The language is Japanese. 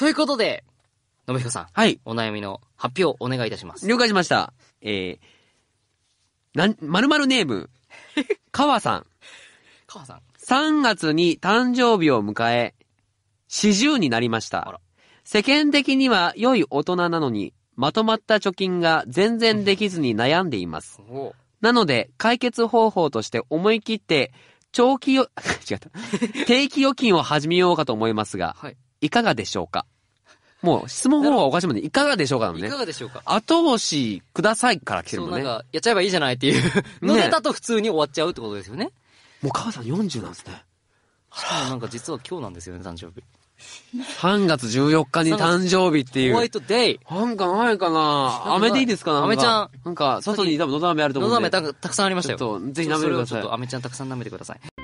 ということで、信彦さん。はい。お悩みの発表をお願いいたします。了解しました。えー、なまるまるネーム、か わさん。かわさん。3月に誕生日を迎え、四十になりました。世間的には良い大人なのに、まとまった貯金が全然できずに悩んでいます。うん、なので、解決方法として思い切って、長期よ、違った。定期預金を始めようかと思いますが、はい、いかがでしょうかもう質問方はおかしいもんね。いかがでしょうかのね。いかがでしょうか後押しくださいから来てるもんね。そうなんか、やっちゃえばいいじゃないっていうのでたと普通に終わっちゃうってことですよね。ね もう母さん40なんですね。しかもなんか実は今日なんですよね、誕生日。3月14日に誕生日っていう。ホワイトデイ。なんかないかな飴でいいですかな飴ちゃん。なんか、外に多分のど飴あると思うんで。のど飴たくさんありましたよ。ちょっと、ぜひ舐めてください。ちょっと飴ちゃんたくさん舐めてください。